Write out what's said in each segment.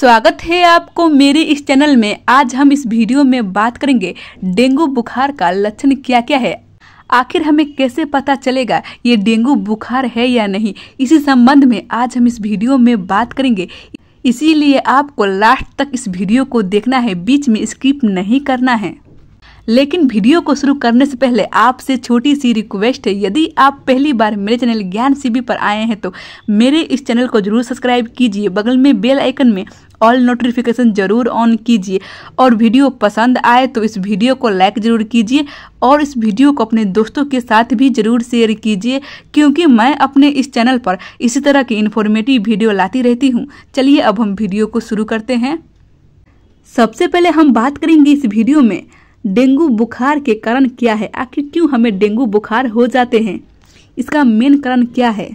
स्वागत है आपको मेरे इस चैनल में आज हम इस वीडियो में बात करेंगे डेंगू बुखार का लक्षण क्या क्या है आखिर हमें कैसे पता चलेगा ये डेंगू बुखार है या नहीं इसी संबंध में आज हम इस वीडियो में बात करेंगे इसीलिए आपको लास्ट तक इस वीडियो को देखना है बीच में स्किप नहीं करना है लेकिन वीडियो को शुरू करने से पहले आपसे छोटी सी रिक्वेस्ट है यदि आप पहली बार मेरे चैनल ज्ञान सीबी पर आए हैं तो मेरे इस चैनल को जरूर सब्सक्राइब कीजिए बगल में बेल आइकन में ऑल नोटिफिकेशन जरूर ऑन कीजिए और वीडियो पसंद आए तो इस वीडियो को लाइक ज़रूर कीजिए और इस वीडियो को अपने दोस्तों के साथ भी ज़रूर शेयर कीजिए क्योंकि मैं अपने इस चैनल पर इसी तरह की इन्फॉर्मेटिव वीडियो लाती रहती हूँ चलिए अब हम वीडियो को शुरू करते हैं सबसे पहले हम बात करेंगे इस वीडियो में डेंगू बुखार के कारण क्या है आखिर क्यों हमें डेंगू बुखार हो जाते हैं इसका मेन कारण क्या है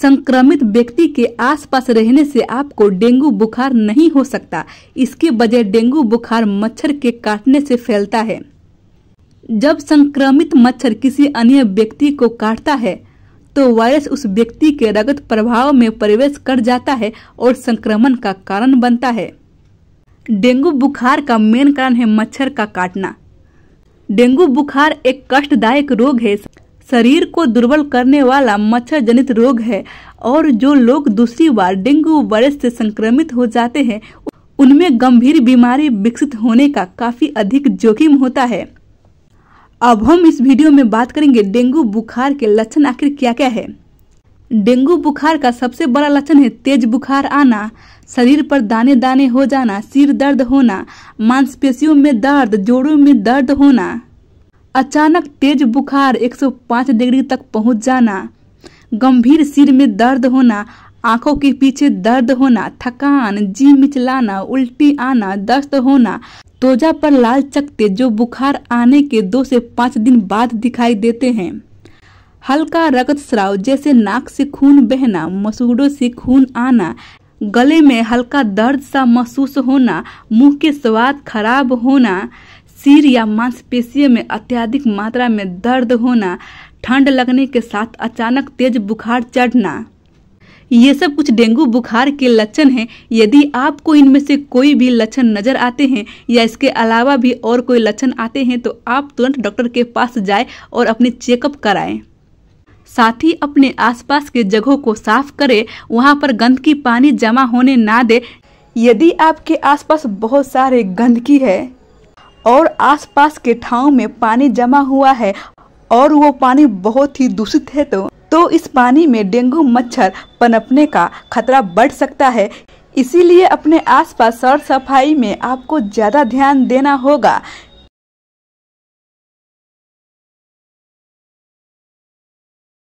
संक्रमित व्यक्ति के आसपास रहने से आपको डेंगू बुखार नहीं हो सकता इसके बजाय डेंगू बुखार मच्छर के काटने से फैलता है जब संक्रमित मच्छर किसी अन्य व्यक्ति को काटता है तो वायरस उस व्यक्ति के रगत प्रभाव में प्रवेश कर जाता है और संक्रमण का कारण बनता है डेंगू बुखार का मेन कारण है मच्छर का काटना डेंगू बुखार एक कष्टदायक रोग है शरीर को दुर्बल करने वाला मच्छर जनित रोग है और जो लोग दूसरी बार डेंगू वायरस से संक्रमित हो जाते हैं उनमें गंभीर बीमारी विकसित होने का काफी अधिक जोखिम होता है अब हम इस वीडियो में बात करेंगे डेंगू बुखार के लक्षण आखिर क्या क्या है डेंगू बुखार का सबसे बड़ा लक्षण है तेज बुखार आना शरीर पर दाने दाने हो जाना सिर दर्द होना मांसपेशियों में दर्द जोड़ों में दर्द होना अचानक तेज बुखार 105 डिग्री तक पहुंच जाना गंभीर सिर में दर्द होना आंखों के पीछे दर्द होना थकान जी मिचलाना उल्टी आना दस्त होना तोजा पर लाल चकते जो बुखार आने के दो से पाँच दिन बाद दिखाई देते हैं हल्का स्राव जैसे नाक से खून बहना मसूड़ों से खून आना गले में हल्का दर्द सा महसूस होना मुंह के स्वाद खराब होना सिर या मांसपेशी में अत्यधिक मात्रा में दर्द होना ठंड लगने के साथ अचानक तेज बुखार चढ़ना ये सब कुछ डेंगू बुखार के लक्षण हैं यदि आपको इनमें से कोई भी लक्षण नज़र आते हैं या इसके अलावा भी और कोई लक्षण आते हैं तो आप तुरंत डॉक्टर के पास जाए और अपने चेकअप कराएं साथ ही अपने आसपास के जगहों को साफ करें वहाँ पर गंदगी पानी जमा होने ना दे यदि आपके आसपास बहुत सारे गंदगी है और आसपास के ठाव में पानी जमा हुआ है और वो पानी बहुत ही दूषित है तो तो इस पानी में डेंगू मच्छर पनपने का खतरा बढ़ सकता है इसीलिए अपने आसपास सर सफाई में आपको ज़्यादा ध्यान देना होगा